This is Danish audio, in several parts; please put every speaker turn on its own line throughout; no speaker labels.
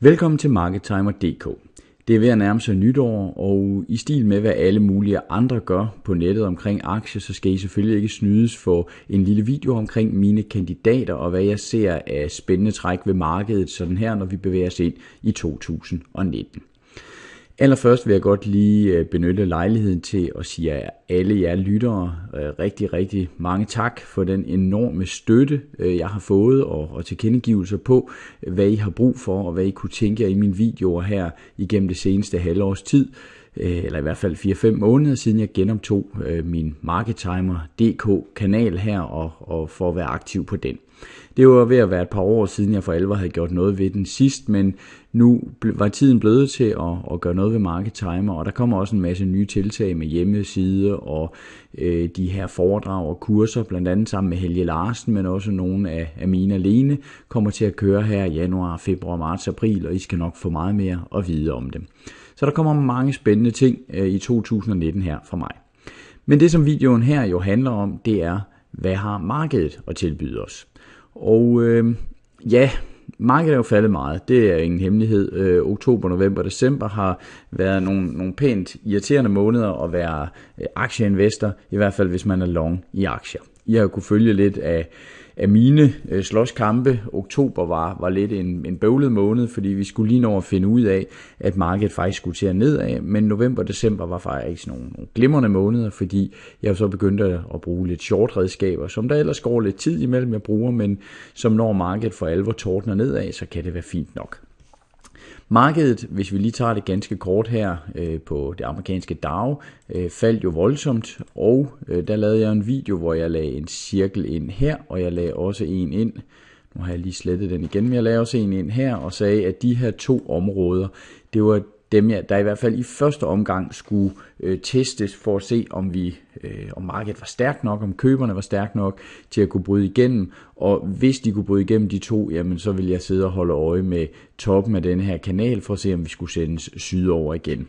Velkommen til MarketTimer.dk. Det er ved at nærme sig nytår, og i stil med hvad alle mulige andre gør på nettet omkring aktier, så skal I selvfølgelig ikke snydes for en lille video omkring mine kandidater og hvad jeg ser af spændende træk ved markedet sådan her, når vi bevæger os ind i 2019. Allerførst vil jeg godt lige øh, benytte lejligheden til at sige at alle jer lyttere øh, rigtig, rigtig mange tak for den enorme støtte, øh, jeg har fået og, og tilkendegivelser på, hvad I har brug for og hvad I kunne tænke jer i mine videoer her igennem det seneste halvårs tid eller i hvert fald 4-5 måneder siden jeg genoptog min Marketimer.dk kanal her og, og for at være aktiv på den. Det var ved at være et par år siden, jeg for alvor havde gjort noget ved den sidst, men nu var tiden blevet til at, at gøre noget ved market timer, og der kommer også en masse nye tiltag med hjemmeside og øh, de her foredrag og kurser, blandt andet sammen med Helge Larsen, men også nogle af, af mine alene, kommer til at køre her i januar, februar, marts, april, og I skal nok få meget mere at vide om dem. Så der kommer mange spændende ting øh, i 2019 her for mig. Men det som videoen her jo handler om, det er, hvad har markedet at tilbyde os? Og øh, ja, markedet er jo faldet meget. Det er ingen hemmelighed. Øh, oktober, november, december har været nogle, nogle pænt irriterende måneder at være øh, aktieinvestor, i hvert fald hvis man er long i aktier. Jeg har kunne følge lidt af af mine øh, slåskampe. Oktober var, var lidt en, en bøvlet måned, fordi vi skulle lige nå at finde ud af, at markedet faktisk skulle til at nedad, men november og december var faktisk nogle, nogle glimrende måneder, fordi jeg så begyndte at bruge lidt short-redskaber, som der ellers går lidt tid imellem, jeg bruger, men som når markedet for alvor tordner nedad, så kan det være fint nok. Markedet, hvis vi lige tager det ganske kort her øh, på det amerikanske DAO, øh, faldt jo voldsomt, og øh, der lavede jeg en video, hvor jeg lagde en cirkel ind her, og jeg lagde også en ind, nu har jeg lige slettet den igen, men jeg lagde også en ind her og sagde, at de her to områder, det var dem, ja, der i hvert fald i første omgang skulle øh, testes for at se, om vi øh, om markedet var stærkt nok, om køberne var stærkt nok til at kunne bryde igennem. Og hvis de kunne bryde igennem de to, jamen så ville jeg sidde og holde øje med toppen af den her kanal for at se, om vi skulle sendes sydover igen.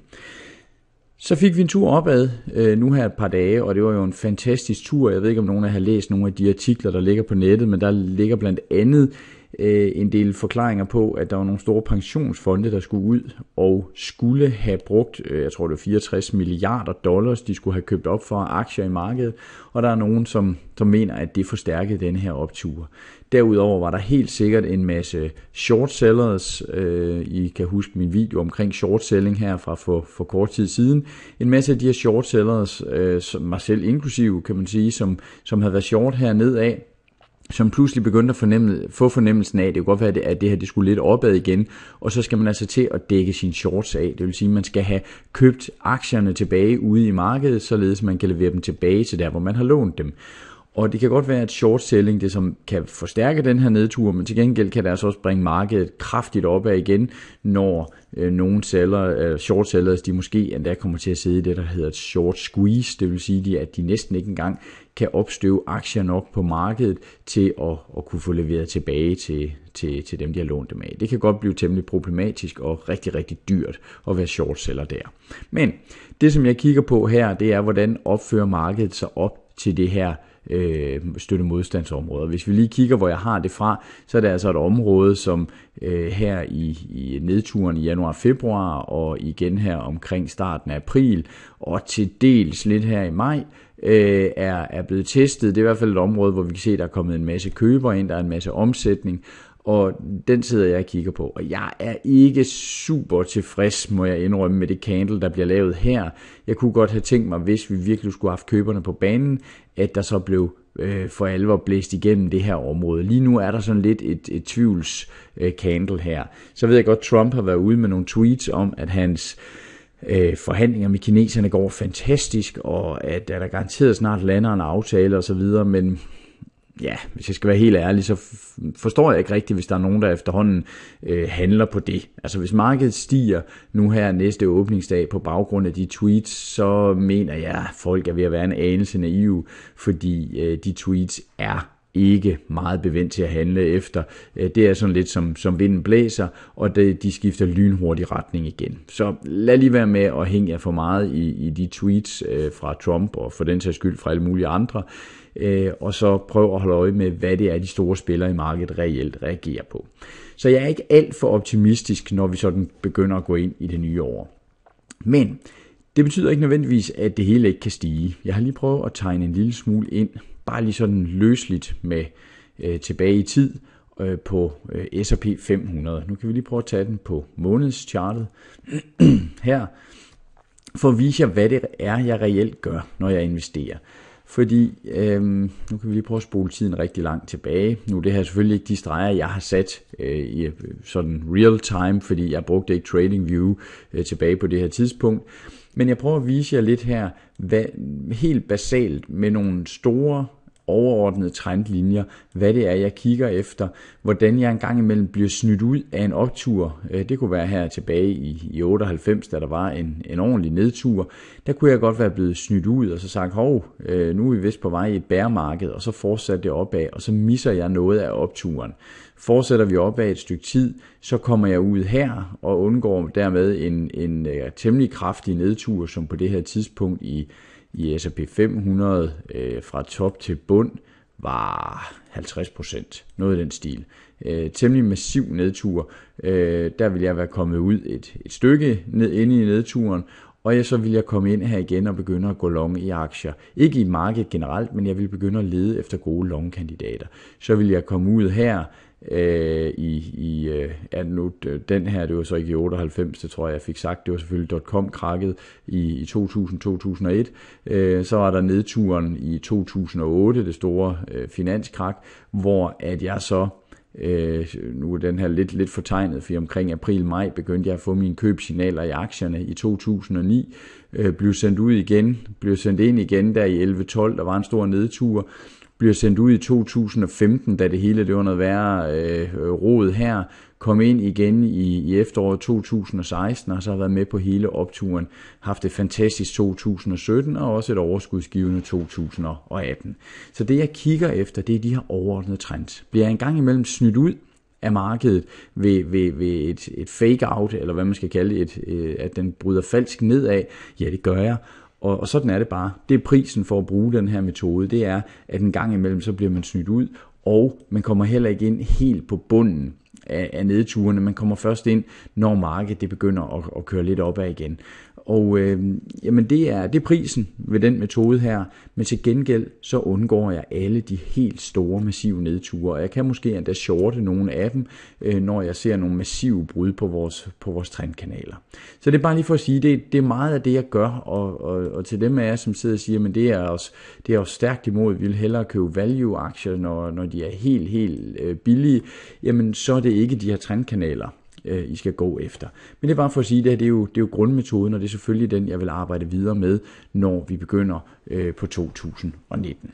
Så fik vi en tur opad øh, nu her et par dage, og det var jo en fantastisk tur. Jeg ved ikke, om nogen af jer har læst nogle af de artikler, der ligger på nettet, men der ligger blandt andet øh, en del forklaringer på, at der var nogle store pensionsfonde, der skulle ud og skulle have brugt, øh, jeg tror det var 64 milliarder dollars, de skulle have købt op for aktier i markedet, og der er nogen, som, som mener, at det forstærkede den her optur. Derudover var der helt sikkert en masse short sellers, øh, I kan huske min video omkring short selling her fra for, for kort tid siden, en masse af de her short sellers, øh, som mig selv inklusive kan man sige, som, som havde været short her nedad, som pludselig begyndte at fornemme, få fornemmelsen af, at det kunne godt være, at det her det skulle lidt opad igen, og så skal man altså til at dække sine shorts af. Det vil sige, at man skal have købt aktierne tilbage ude i markedet, således man kan levere dem tilbage til der, hvor man har lånt dem. Og det kan godt være, at short selling det, som kan forstærke den her nedtur, men til gengæld kan det altså også bringe markedet kraftigt opad igen, når øh, nogle sælger, øh, short sellers, de måske endda kommer til at sidde i det, der hedder et short squeeze, det vil sige, at de næsten ikke engang kan opstøve aktier nok på markedet til at, at kunne få leveret tilbage til, til, til dem, de har lånt dem af. Det kan godt blive temmelig problematisk og rigtig, rigtig dyrt at være short seller der. Men det, som jeg kigger på her, det er, hvordan opfører markedet sig op til det her øh, støtte modstandsområder. Hvis vi lige kigger, hvor jeg har det fra, så er det altså et område, som øh, her i, i nedturen i januar-februar og igen her omkring starten af april og til dels lidt her i maj, øh, er, er blevet testet. Det er i hvert fald et område, hvor vi kan se, at der er kommet en masse køber ind, der er en masse omsætning, og den sidder jeg og kigger på. Og jeg er ikke super tilfreds, må jeg indrømme, med det candle, der bliver lavet her. Jeg kunne godt have tænkt mig, hvis vi virkelig skulle have haft køberne på banen, at der så blev øh, for alvor blæst igennem det her område. Lige nu er der sådan lidt et, et tvivlscandle øh, her. Så ved jeg godt, Trump har været ude med nogle tweets om, at hans øh, øh, forhandlinger med kineserne går fantastisk, og at, der der garanteret snart lander en aftale osv., men ja, hvis jeg skal være helt ærlig, så forstår jeg ikke rigtigt, hvis der er nogen, der efterhånden øh, handler på det. Altså hvis markedet stiger nu her næste åbningsdag på baggrund af de tweets, så mener jeg, at folk er ved at være en anelse naive, fordi øh, de tweets er ikke meget bevendt til at handle efter. Øh, det er sådan lidt som, som vinden blæser, og det, de skifter lynhurtig retning igen. Så lad lige være med at hænge jer for meget i, i de tweets øh, fra Trump og for den sags skyld fra alle mulige andre, øh, og så prøv at holde øje med, hvad det er, de store spillere i markedet reelt reagerer på. Så jeg er ikke alt for optimistisk, når vi sådan begynder at gå ind i det nye år. Men det betyder ikke nødvendigvis, at det hele ikke kan stige. Jeg har lige prøvet at tegne en lille smule ind bare lige sådan løsligt med øh, tilbage i tid øh, på øh, S&P 500. Nu kan vi lige prøve at tage den på månedschartet her, for at vise jer, hvad det er, jeg reelt gør, når jeg investerer. Fordi, øh, nu kan vi lige prøve at spole tiden rigtig langt tilbage. Nu det her er selvfølgelig ikke de streger, jeg har sat øh, i øh, sådan real time, fordi jeg brugte ikke TradingView øh, tilbage på det her tidspunkt. Men jeg prøver at vise jer lidt her, hvad, helt basalt med nogle store overordnede trendlinjer, hvad det er, jeg kigger efter, hvordan jeg engang imellem bliver snydt ud af en optur. Øh, det kunne være her tilbage i, i 98, da der var en, en ordentlig nedtur. Der kunne jeg godt være blevet snydt ud og så sagt, hov, øh, nu er vi vist på vej i et bæremarked, og så fortsatte det opad, og så misser jeg noget af opturen. Fortsætter vi opad et stykke tid, så kommer jeg ud her og undgår dermed en, en, en øh, temmelig kraftig nedtur, som på det her tidspunkt i i S&P 500 øh, fra top til bund var 50 noget i den stil. Øh, temmelig massiv nedtur. Øh, der ville jeg være kommet ud et, et stykke ned inde i nedturen, og jeg så vil jeg komme ind her igen og begynde at gå long i aktier. Ikke i markedet generelt, men jeg vil begynde at lede efter gode long-kandidater. Så vil jeg komme ud her, øh, i, i øh, ja, nu, den her, det var så ikke i 98, det tror jeg, jeg fik sagt, det var selvfølgelig .com-krakket i, i 2000-2001, øh, så var der nedturen i 2008, det store øh, finanskrak, hvor at jeg så Øh, nu er den her lidt, lidt fortegnet, for omkring april-maj begyndte jeg at få mine købsignaler i aktierne i 2009, øh, blev sendt ud igen, blev sendt ind igen der i 11-12, der var en stor nedtur, bliver sendt ud i 2015, da det hele det var noget værre øh, rod her, kom ind igen i, i efteråret 2016, og så har været med på hele opturen, haft et fantastisk 2017, og også et overskudsgivende 2018. Så det jeg kigger efter, det er de her overordnede trends. Bliver jeg gang imellem snydt ud, af markedet ved, ved, ved et, et fake-out, eller hvad man skal kalde det, et, øh, at den bryder falsk nedad, ja det gør jeg, og, og sådan er det bare. Det er prisen for at bruge den her metode, det er, at en gang imellem så bliver man snydt ud, og man kommer heller ikke ind helt på bunden af, af nedturene. Man kommer først ind, når markedet det begynder at, at køre lidt opad igen. Og øh, jamen det, er, det er prisen ved den metode her, men til gengæld så undgår jeg alle de helt store massive nedture, og jeg kan måske endda shorte nogle af dem, øh, når jeg ser nogle massive brud på vores, på vores trendkanaler. Så det er bare lige for at sige, det, det er meget af det, jeg gør, og, og, og til dem af jer, som sidder og siger, men det er os, det er også stærkt imod, vi vil hellere købe value-aktier, når, når de er helt, helt øh, billige, jamen så er det ikke de her trendkanaler, øh, I skal gå efter. Men det er bare for at sige, at det er, jo, det er jo grundmetoden, og det er selvfølgelig den, jeg vil arbejde videre med, når vi begynder øh, på 2019.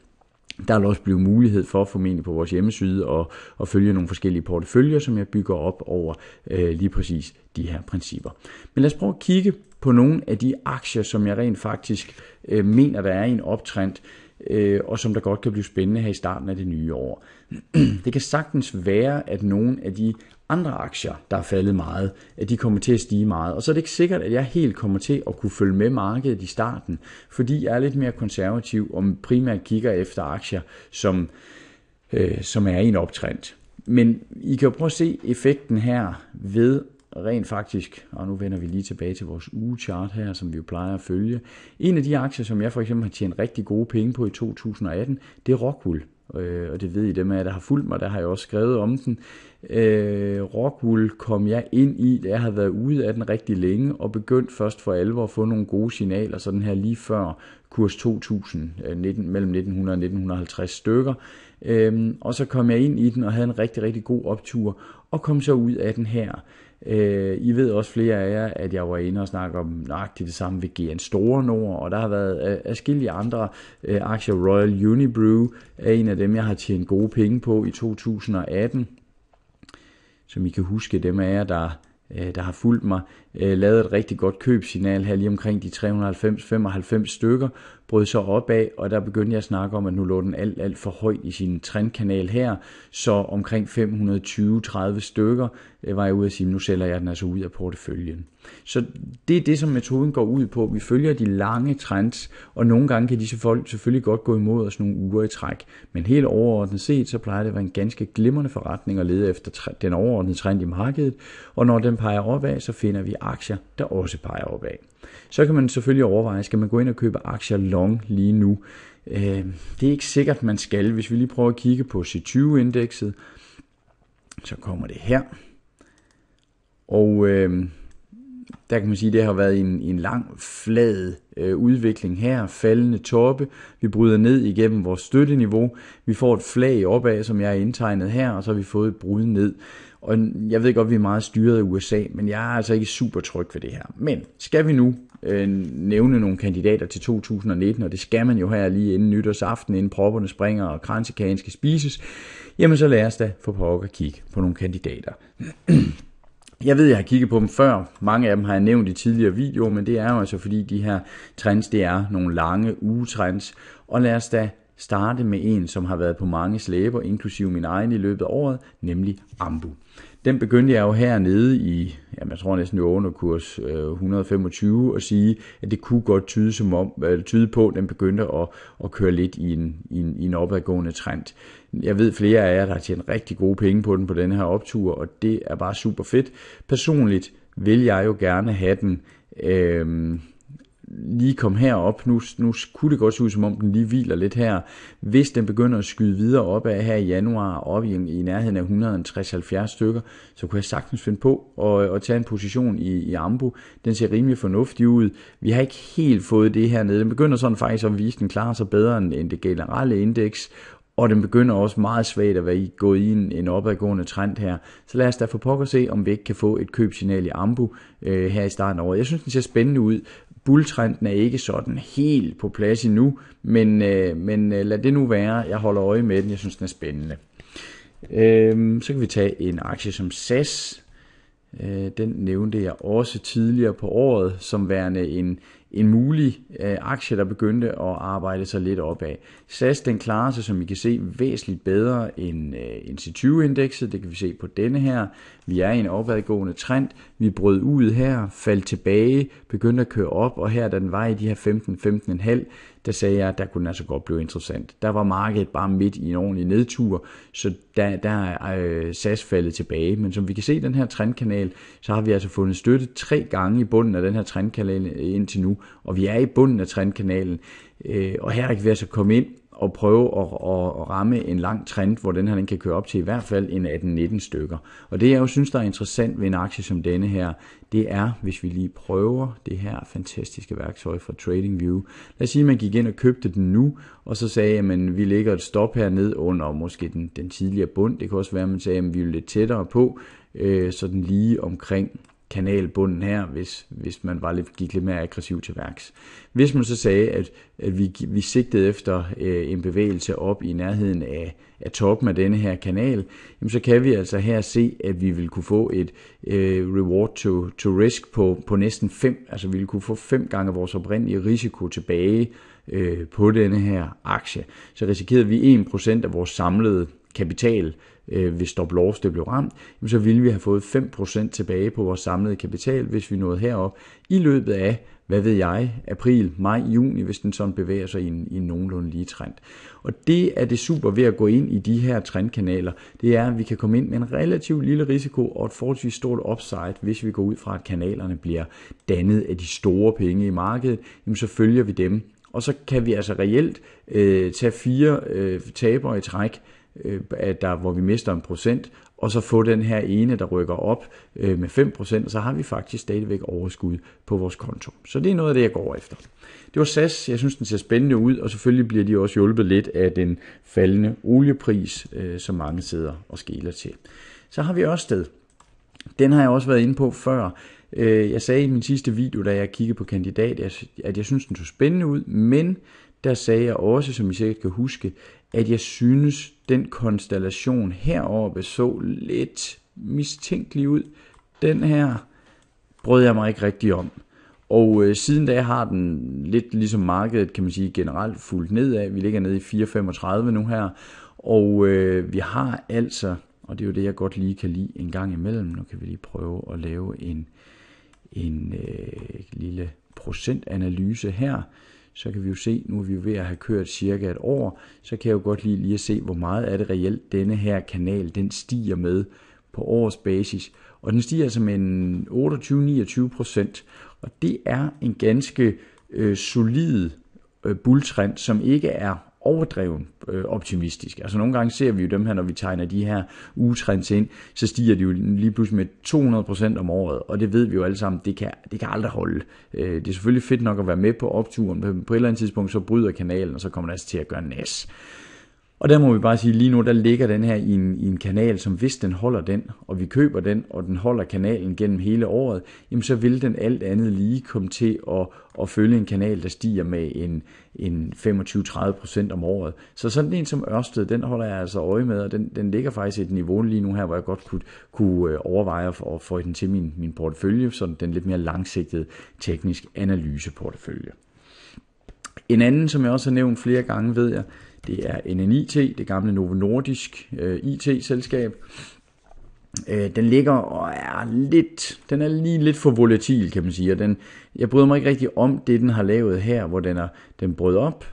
Der vil også blive mulighed for formentlig på vores hjemmeside at, at følge nogle forskellige porteføljer, som jeg bygger op over øh, lige præcis de her principper. Men lad os prøve at kigge på nogle af de aktier, som jeg rent faktisk øh, mener, der er i en optrend øh, og som der godt kan blive spændende her i starten af det nye år. det kan sagtens være, at nogle af de andre aktier, der er faldet meget, at de kommer til at stige meget. Og så er det ikke sikkert, at jeg helt kommer til at kunne følge med markedet i starten, fordi jeg er lidt mere konservativ og primært kigger efter aktier, som, øh, som er i en optrend. Men I kan jo prøve at se effekten her ved rent faktisk, og nu vender vi lige tilbage til vores ugechart her, som vi jo plejer at følge. En af de aktier, som jeg for eksempel har tjent rigtig gode penge på i 2018, det er Rockwool. Øh, og det ved I dem af, der har fulgt mig, der har jeg også skrevet om den. Øh, Rockwool kom jeg ind i, da jeg havde været ude af den rigtig længe, og begyndt først for alvor at få nogle gode signaler, sådan her lige før kurs 2000, 19, mellem 1900 og 1950 stykker. Øh, og så kom jeg ind i den og havde en rigtig, rigtig god optur, og kom så ud af den her. Øh, I ved også flere af jer, at jeg var inde og snakke om nøjagtigt det samme ved GN Store Nord, og der har været øh, afskillige andre øh, aktier. Royal Unibrew er en af dem, jeg har tjent gode penge på i 2018. Som I kan huske, dem af jer, der, øh, der har fulgt mig, øh, lavede et rigtig godt købsignal her lige omkring de 390-95 stykker, brød så op af, og der begyndte jeg at snakke om, at nu lå den alt, alt for højt i sin trendkanal her, så omkring 520-30 stykker øh, var jeg ude at sige, nu sælger jeg den altså ud af porteføljen. Så det er det, som metoden går ud på. Vi følger de lange trends, og nogle gange kan disse folk selvfølgelig godt gå imod os nogle uger i træk, men helt overordnet set, så plejer det at være en ganske glimrende forretning at lede efter den overordnede trend i markedet, og når den peger opad, så finder vi aktier, der også peger opad. Så kan man selvfølgelig overveje, skal man gå ind og købe aktier long lige nu? Øh, det er ikke sikkert, man skal. Hvis vi lige prøver at kigge på C20-indekset, så kommer det her. Og øh, der kan man sige, at det har været en, en lang, flad øh, udvikling her, faldende toppe. Vi bryder ned igennem vores støtteniveau. Vi får et flag opad, som jeg har indtegnet her, og så har vi fået et brud ned. Og jeg ved godt, at vi er meget styret i USA, men jeg er altså ikke super tryg ved det her. Men skal vi nu øh, nævne nogle kandidater til 2019, og det skal man jo her lige inden nytårsaften, inden propperne springer og kransekagen skal spises, jamen så lad os da få pokker at kigge på nogle kandidater. Jeg ved, jeg har kigget på dem før. Mange af dem har jeg nævnt i tidligere videoer, men det er jo altså fordi de her trends, det er nogle lange ugetrends. Og lad os da starte med en, som har været på mange slæber, inklusive min egen i løbet af året, nemlig Ambu den begyndte jeg jo hernede i, jamen jeg tror næsten jo under kurs 125, at sige, at det kunne godt tyde, som om, tyde på, at den begyndte at, at køre lidt i en, i, en, i en opadgående trend. Jeg ved flere af jer, der har tjent rigtig gode penge på den på den her optur, og det er bare super fedt. Personligt vil jeg jo gerne have den... Øh, lige kom herop. Nu, nu kunne det godt se ud, som om den lige hviler lidt her. Hvis den begynder at skyde videre op af her i januar, op i, i nærheden af 160-70 stykker, så kunne jeg sagtens finde på at, at tage en position i, i Ambo. Den ser rimelig fornuftig ud. Vi har ikke helt fået det her ned. Den begynder sådan faktisk at vise, at den klarer sig bedre end, end det generelle indeks, og den begynder også meget svagt at være gået i en, en opadgående trend her. Så lad os da få pokker se, om vi ikke kan få et købsignal i Ambu øh, her i starten af året. Jeg synes, den ser spændende ud, bulltrenden er ikke sådan helt på plads endnu, men, øh, men øh, lad det nu være. Jeg holder øje med den. Jeg synes, den er spændende. Øh, så kan vi tage en aktie som SAS. Øh, den nævnte jeg også tidligere på året som værende en, en mulig øh, aktie, der begyndte at arbejde sig lidt opad. SAS den klarer sig, som I kan se, væsentligt bedre end, øh, end C20-indekset. Det kan vi se på denne her. Vi er i en opadgående trend. Vi brød ud her, faldt tilbage, begyndte at køre op, og her da den var i de her 15-15,5, der sagde jeg, at der kunne den altså godt blive interessant. Der var markedet bare midt i en ordentlig nedtur, så der, der er øh, SAS faldet tilbage. Men som vi kan se i den her trendkanal, så har vi altså fundet støtte tre gange i bunden af den her trendkanal øh, indtil nu, og vi er i bunden af trendkanalen. Øh, og her kan vi altså komme ind at prøve at, at, ramme en lang trend, hvor den her den kan køre op til i hvert fald en 18-19 stykker. Og det jeg jo synes, der er interessant ved en aktie som denne her, det er, hvis vi lige prøver det her fantastiske værktøj fra TradingView. Lad os sige, at man gik ind og købte den nu, og så sagde, at vi lægger et stop her ned under måske den, den tidligere bund. Det kan også være, at man sagde, at vi er lidt tættere på, øh, sådan lige omkring kanalbunden her, hvis, hvis man var lidt, gik lidt mere aggressiv til værks. Hvis man så sagde, at, at vi, vi sigtede efter øh, en bevægelse op i nærheden af, af toppen af denne her kanal, jamen så kan vi altså her se, at vi vil kunne få et øh, reward to, to risk på, på næsten 5, altså vi vil kunne få 5 gange vores oprindelige risiko tilbage øh, på denne her aktie. Så risikerede vi 1% af vores samlede kapital øh, hvis stop loss det blev ramt, jamen så ville vi have fået 5% tilbage på vores samlede kapital, hvis vi nåede herop i løbet af hvad ved jeg, april, maj, juni, hvis den sådan bevæger sig i en, i en nogenlunde lige trend. Og det er det super ved at gå ind i de her trendkanaler, det er, at vi kan komme ind med en relativt lille risiko og et forholdsvis stort upside, hvis vi går ud fra, at kanalerne bliver dannet af de store penge i markedet, jamen så følger vi dem. Og så kan vi altså reelt øh, tage fire øh, taber i træk, Øh, at der, hvor vi mister en procent, og så få den her ene, der rykker op øh, med 5%, og så har vi faktisk stadigvæk overskud på vores konto. Så det er noget af det, jeg går efter. Det var SAS, jeg synes, den ser spændende ud, og selvfølgelig bliver de også hjulpet lidt af den faldende oliepris, øh, som mange sidder og skæler til. Så har vi også sted. Den har jeg også været inde på før. Jeg sagde i min sidste video, da jeg kiggede på kandidat, at jeg synes, den så spændende ud, men der sagde jeg også, som I sikkert kan huske, at jeg synes, den konstellation heroppe så lidt mistænkelig ud. Den her brød jeg mig ikke rigtig om. Og øh, siden da har den lidt ligesom markedet, kan man sige, generelt fuldt nedad. Vi ligger nede i 4,35 nu her. Og øh, vi har altså, og det er jo det, jeg godt lige kan lide en gang imellem. Nu kan vi lige prøve at lave en, en øh, lille procentanalyse her så kan vi jo se, nu er vi jo ved at have kørt cirka et år, så kan jeg jo godt lige, lige at se, hvor meget er det reelt, denne her kanal, den stiger med på årsbasis. Og den stiger altså med en 28-29 procent. Og det er en ganske øh, solid øh, bulltrend, som ikke er overdreven øh, optimistisk. Altså nogle gange ser vi jo dem her, når vi tegner de her ugetrends ind, så stiger de jo lige pludselig med 200% om året, og det ved vi jo alle sammen, det kan, det kan aldrig holde. Øh, det er selvfølgelig fedt nok at være med på opturen, men på et eller andet tidspunkt så bryder kanalen, og så kommer det altså til at gøre næs. Og der må vi bare sige, lige nu der ligger den her i en, i en kanal, som hvis den holder den, og vi køber den, og den holder kanalen gennem hele året, jamen så vil den alt andet lige komme til at, at følge en kanal, der stiger med en, en 25-30% om året. Så sådan en som Ørsted, den holder jeg altså øje med, og den, den ligger faktisk i et niveau lige nu her, hvor jeg godt kunne, kunne øh, overveje at få den til min, min portefølje, sådan den lidt mere langsigtede teknisk analyseportefølje. En anden, som jeg også har nævnt flere gange, ved jeg, det er NNIT, det gamle Novo Nordisk øh, IT-selskab. Øh, den ligger og er lidt, den er lige lidt for volatil, kan man sige. Og den, jeg bryder mig ikke rigtig om det, den har lavet her, hvor den, er, den brød op,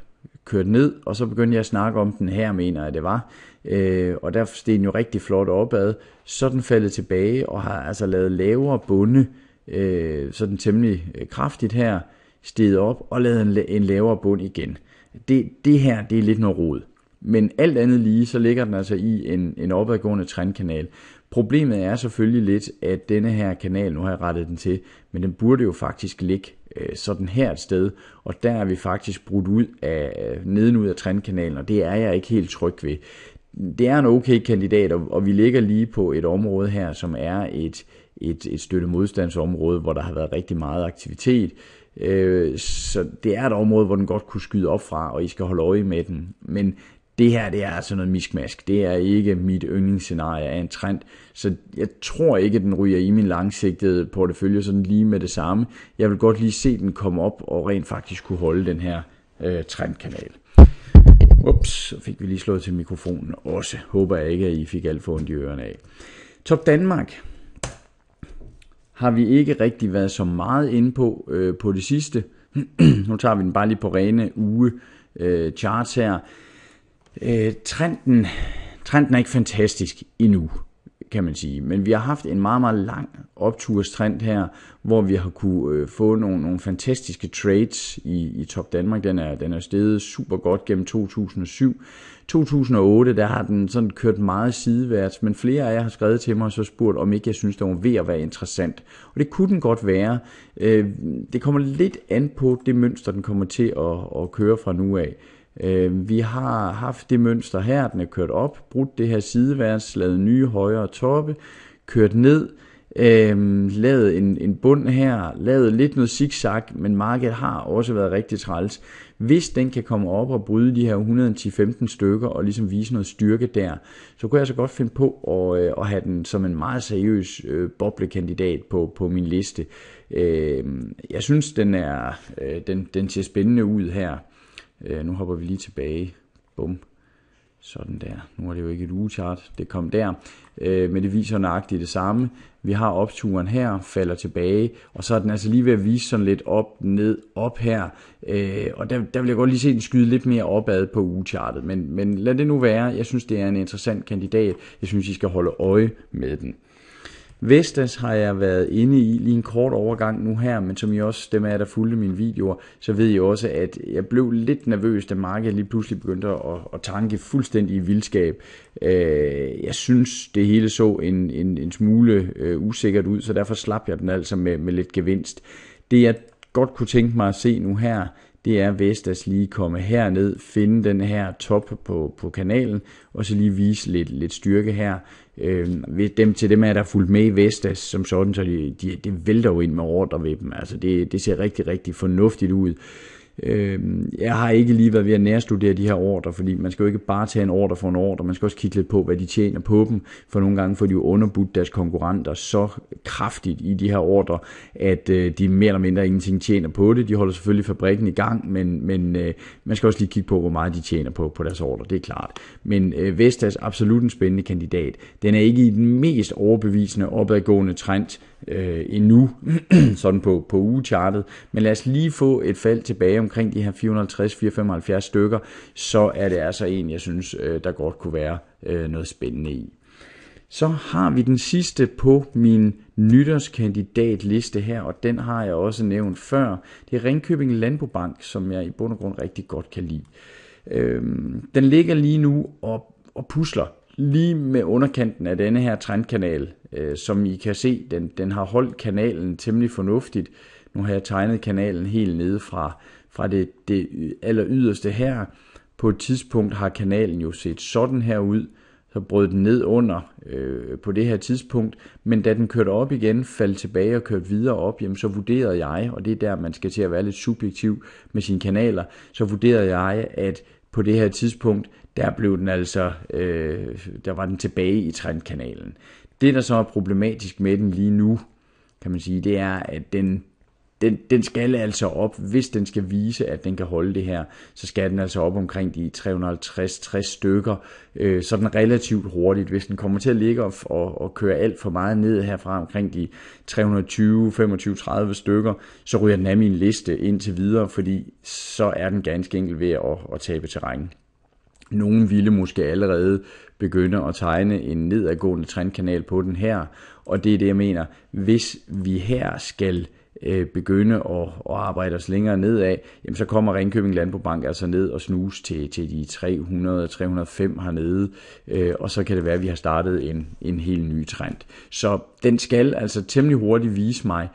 kørt ned, og så begyndte jeg at snakke om den her, mener jeg det var. Øh, og der steg den jo rigtig flot opad. Så den faldet tilbage og har altså lavet lavere bunde, øh, sådan temmelig øh, kraftigt her, steget op og lavet en, en lavere bund igen det, det her, det er lidt noget rod. Men alt andet lige, så ligger den altså i en, en opadgående trendkanal. Problemet er selvfølgelig lidt, at denne her kanal, nu har jeg rettet den til, men den burde jo faktisk ligge øh, sådan her et sted, og der er vi faktisk brudt ud af, nedenud af trendkanalen, og det er jeg ikke helt tryg ved. Det er en okay kandidat, og, og vi ligger lige på et område her, som er et, et, et støtte modstandsområde, hvor der har været rigtig meget aktivitet. Øh, så det er et område, hvor den godt kunne skyde op fra, og I skal holde øje med den. Men det her, det er altså noget miskmask. Det er ikke mit yndlingsscenarie af en trend. Så jeg tror ikke, den ryger i min langsigtede portefølje sådan lige med det samme. Jeg vil godt lige se den komme op og rent faktisk kunne holde den her øh, trendkanal. Ups, så fik vi lige slået til mikrofonen også. Håber jeg ikke, at I fik alt for ondt i ørerne af. Top Danmark, har vi ikke rigtig været så meget inde på øh, på det sidste. nu tager vi den bare lige på rene uge øh, charts her. Øh, trenden, trenden er ikke fantastisk endnu kan man sige. Men vi har haft en meget, meget lang opturstrend her, hvor vi har kunne øh, få nogle, nogle fantastiske trades i, i Top Danmark. Den er, den er steget super godt gennem 2007. 2008, der har den sådan kørt meget sideværds, men flere af jer har skrevet til mig og så spurgt, om ikke jeg synes, det var ved at være interessant. Og det kunne den godt være. Øh, det kommer lidt an på det mønster, den kommer til at, at køre fra nu af. Øh, vi har haft det mønster her, den er kørt op, brudt det her sideværts, lavet nye højere toppe, kørt ned, øh, lavet en, en bund her, lavet lidt noget zigzag, men markedet har også været rigtig træls. Hvis den kan komme op og bryde de her 110-15 stykker og ligesom vise noget styrke der, så kunne jeg så godt finde på at, øh, at have den som en meget seriøs øh, boblekandidat på, på min liste. Øh, jeg synes, den, er, øh, den, den ser spændende ud her. Øh, nu hopper vi lige tilbage. Bum. Sådan der. Nu er det jo ikke et ugechart, det kom der. Øh, men det viser nøjagtigt det samme. Vi har opturen her, falder tilbage, og så er den altså lige ved at vise sådan lidt op, ned, op her. Øh, og der, der vil jeg godt lige se den skyde lidt mere opad på ugechartet. Men, men lad det nu være. Jeg synes, det er en interessant kandidat. Jeg synes, I skal holde øje med den. Vestas har jeg været inde i lige en kort overgang nu her, men som I også, dem af jer, der fulgte mine videoer, så ved I også, at jeg blev lidt nervøs, da markedet lige pludselig begyndte at, at tanke fuldstændig i vildskab. Øh, jeg synes, det hele så en, en, en smule øh, usikkert ud, så derfor slap jeg den altså med, med lidt gevinst. Det jeg godt kunne tænke mig at se nu her, det er Vestas lige komme herned, finde den her top på, på kanalen, og så lige vise lidt, lidt styrke her øh, ved dem til dem af, der fulgt med i Vestas som sådan, så de, de, det vælter jo ind med ordre ved dem. Altså det, det ser rigtig, rigtig fornuftigt ud. Øh, jeg har ikke lige været ved at nærstudere de her ordre, fordi man skal jo ikke bare tage en ordre for en ordre, man skal også kigge lidt på, hvad de tjener på dem, for nogle gange får de jo underbudt deres konkurrenter så kraftigt i de her ordre, at øh, de mere eller mindre ingenting tjener på det. De holder selvfølgelig fabrikken i gang, men, men øh, man skal også lige kigge på, hvor meget de tjener på, på deres ordre, det er klart. Men Vestas øh, Vestas absolut en spændende kandidat. Den er ikke i den mest overbevisende opadgående trend øh, endnu, sådan på, på ugechartet, men lad os lige få et fald tilbage omkring de her 450-475 stykker, så er det altså en, jeg synes, øh, der godt kunne være øh, noget spændende i. Så har vi den sidste på min nytårskandidatliste her, og den har jeg også nævnt før. Det er Ringkøbing Landbobank, som jeg i bund og grund rigtig godt kan lide. Øhm, den ligger lige nu og, og pusler lige med underkanten af denne her trendkanal, øh, som I kan se, den, den har holdt kanalen temmelig fornuftigt. Nu har jeg tegnet kanalen helt nede fra fra det, det aller yderste her. På et tidspunkt har kanalen jo set sådan her ud, så brød den ned under øh, på det her tidspunkt, men da den kørte op igen, faldt tilbage og kørte videre op, jamen så vurderede jeg, og det er der, man skal til at være lidt subjektiv med sine kanaler, så vurderede jeg, at på det her tidspunkt, der blev den altså, øh, der var den tilbage i trendkanalen. Det, der så er problematisk med den lige nu, kan man sige, det er, at den den, den skal altså op, hvis den skal vise, at den kan holde det her, så skal den altså op omkring de 350-60 stykker, øh, sådan relativt hurtigt. Hvis den kommer til at ligge og, og, og køre alt for meget ned herfra omkring de 320, 25, 30 stykker, så ryger den af min liste indtil videre, fordi så er den ganske enkelt ved at, at tabe terræn. Nogen ville måske allerede begynde at tegne en nedadgående trendkanal på den her, og det er det, jeg mener. Hvis vi her skal øh, Øh, begynde at, at arbejde os længere nedad, jamen så kommer Ringkøbing Landbobank altså ned og snus til, til de 300-305 hernede, øh, og så kan det være, at vi har startet en, en helt ny trend. Så den skal altså temmelig hurtigt vise mig,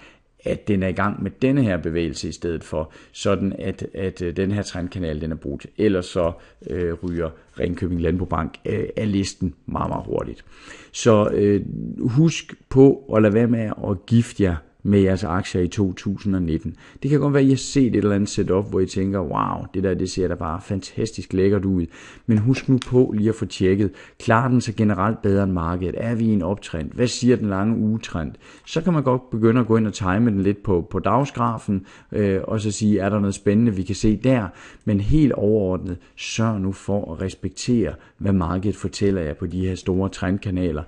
at den er i gang med denne her bevægelse i stedet for, sådan at, at øh, den her trendkanal den er brudt. Ellers så øh, ryger Ringkøbing Landbobank øh, af listen meget, meget hurtigt. Så øh, husk på at lade være med at gifte jer med jeres aktier i 2019. Det kan godt være, at I har set et eller andet setup, hvor I tænker, wow, det der det ser da bare fantastisk lækkert ud. Men husk nu på lige at få tjekket, klarer den sig generelt bedre end markedet? Er vi i en optrend? Hvad siger den lange ugetrend? Så kan man godt begynde at gå ind og time den lidt på, på dagsgrafen, øh, og så sige, er der noget spændende, vi kan se der? Men helt overordnet, sørg nu for at respektere, hvad markedet fortæller jer på de her store trendkanaler.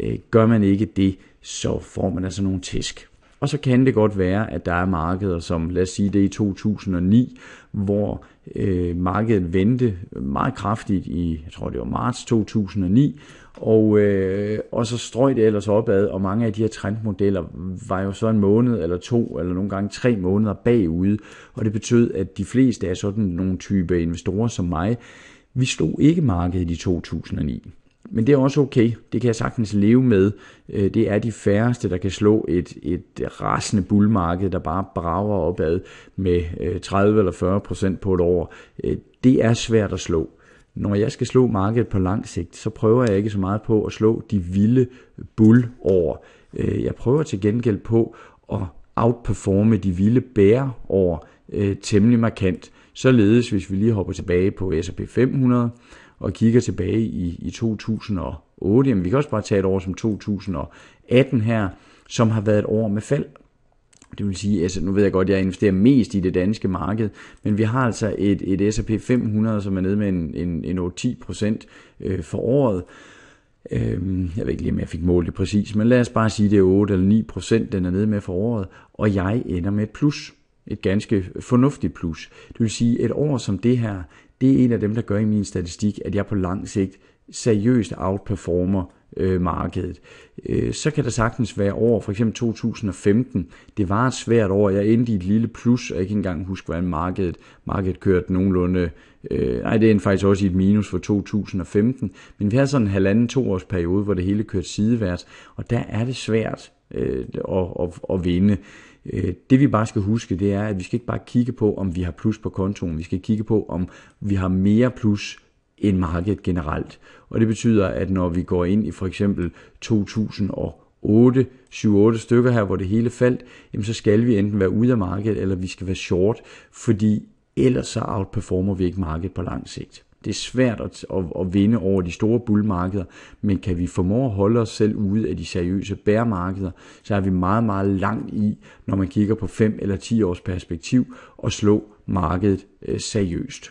Øh, gør man ikke det, så får man altså nogle tæsk. Og så kan det godt være, at der er markeder, som lad os sige det i 2009, hvor øh, markedet vendte meget kraftigt i, jeg tror det var marts 2009, og, øh, og så strøg det ellers opad, og mange af de her trendmodeller var jo så en måned eller to, eller nogle gange tre måneder bagude, og det betød, at de fleste af sådan nogle type investorer som mig, vi slog ikke markedet i 2009. Men det er også okay. Det kan jeg sagtens leve med. Øh, det er de færreste, der kan slå et, et rasende bullmarked, der bare brager opad med 30 øh, eller 40 procent på et år. Øh, det er svært at slå. Når jeg skal slå markedet på lang sigt, så prøver jeg ikke så meget på at slå de vilde bull over. Jeg prøver til gengæld på at outperforme de vilde bære over temmelig markant. Således, hvis vi lige hopper tilbage på S&P 500, og kigger tilbage i, i 2008, jamen vi kan også bare tage et år som 2018 her, som har været et år med fald. Det vil sige, altså nu ved jeg godt, at jeg investerer mest i det danske marked, men vi har altså et, et S&P 500, som er nede med en, en, en 8-10 procent øh, for året. Øhm, jeg ved ikke lige, om jeg fik målt det præcis, men lad os bare sige, det er 8 eller 9 procent, den er nede med for året, og jeg ender med et plus. Et ganske fornuftigt plus. Det vil sige, et år som det her, det er en af dem, der gør i min statistik, at jeg på lang sigt seriøst outperformer øh, markedet. Øh, så kan der sagtens være år, for eksempel 2015, det var et svært år, jeg endte i et lille plus, og jeg kan ikke engang huske, hvordan markedet, markedet kørte nogenlunde, øh, nej det endte faktisk også i et minus for 2015, men vi har sådan en halvanden to års periode, hvor det hele kørte sideværds, og der er det svært øh, at, at, at vinde. Øh, det vi bare skal huske, det er, at vi skal ikke bare kigge på, om vi har plus på kontoen. Vi skal kigge på, om vi har mere plus end markedet generelt. Og det betyder, at når vi går ind i for eksempel 2008, 7-8 stykker her, hvor det hele faldt, jamen så skal vi enten være ude af markedet, eller vi skal være short, fordi ellers så outperformer vi ikke markedet på lang sigt. Det er svært at, at, at vinde over de store bullmarkeder, men kan vi formå at holde os selv ude af de seriøse bærmarkeder, så er vi meget, meget langt i, når man kigger på 5 eller 10 års perspektiv, og slå markedet øh, seriøst.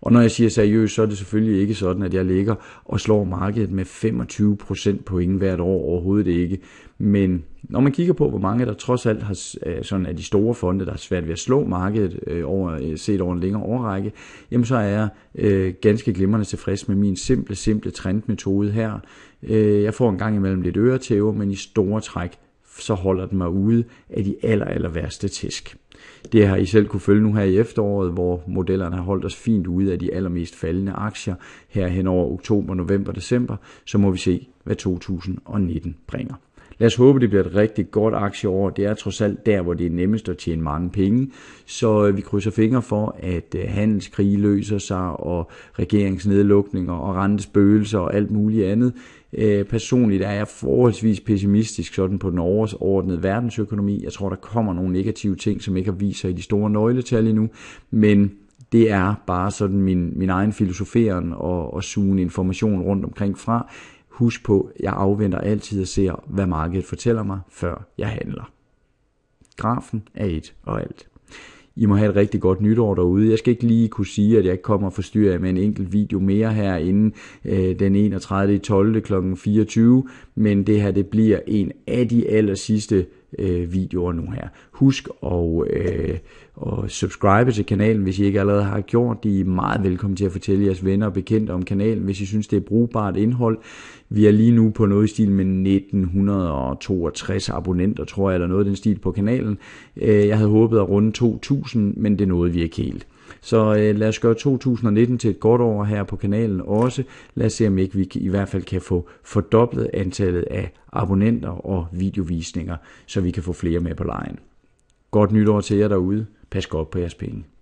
Og når jeg siger seriøst, så er det selvfølgelig ikke sådan, at jeg ligger og slår markedet med 25 på point hvert år overhovedet ikke. Men når man kigger på, hvor mange der trods alt har, øh, sådan af de store fonde, der har svært ved at slå markedet øh, over, øh, set over en længere årrække, jamen så er jeg øh, ganske glimrende tilfreds med min simple, simple trendmetode her. Øh, jeg får en gang imellem lidt øretæver, men i store træk, så holder den mig ude af de aller, aller værste tæsk. Det har I selv kunne følge nu her i efteråret, hvor modellerne har holdt os fint ude af de allermest faldende aktier her hen over oktober, november, december, så må vi se, hvad 2019 bringer. Lad os håbe, det bliver et rigtig godt aktieår. Det er trods alt der, hvor det er nemmest at tjene mange penge. Så øh, vi krydser fingre for, at øh, handelskrig løser sig, og regeringsnedlukninger og rentespøgelser og alt muligt andet. Øh, personligt er jeg forholdsvis pessimistisk sådan på den overordnede verdensøkonomi. Jeg tror, der kommer nogle negative ting, som ikke har vist sig i de store nøgletal endnu, men det er bare sådan min, min egen filosoferen og, og suge information rundt omkring fra, Husk på, jeg afventer altid at se, hvad markedet fortæller mig, før jeg handler. Grafen er et og alt. I må have et rigtig godt nytår derude. Jeg skal ikke lige kunne sige, at jeg ikke kommer og forstyrrer jer med en enkelt video mere her inden øh, den 31. 12. kl. 24, men det her det bliver en af de aller sidste øh, videoer nu her. Husk at, øh, at subscribe til kanalen, hvis I ikke allerede har gjort det. I er meget velkommen til at fortælle jeres venner og bekendte om kanalen, hvis I synes, det er brugbart indhold. Vi er lige nu på noget i stil med 1962 abonnenter, tror jeg, eller noget i den stil på kanalen. Øh, jeg havde håbet at runde 2000, men det nåede vi ikke helt. Så øh, lad os gøre 2019 til et godt år her på kanalen også. Lad os se, om ikke vi i hvert fald kan få fordoblet antallet af abonnenter og videovisninger, så vi kan få flere med på lejen. Godt nytår til jer derude. Pas godt på jeres penge.